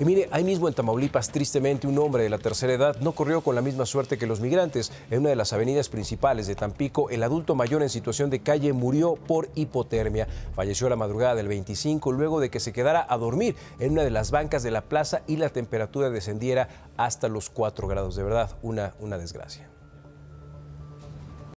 Y mire, ahí mismo en Tamaulipas, tristemente, un hombre de la tercera edad no corrió con la misma suerte que los migrantes. En una de las avenidas principales de Tampico, el adulto mayor en situación de calle murió por hipotermia. Falleció a la madrugada del 25 luego de que se quedara a dormir en una de las bancas de la plaza y la temperatura descendiera hasta los 4 grados. De verdad, una, una desgracia.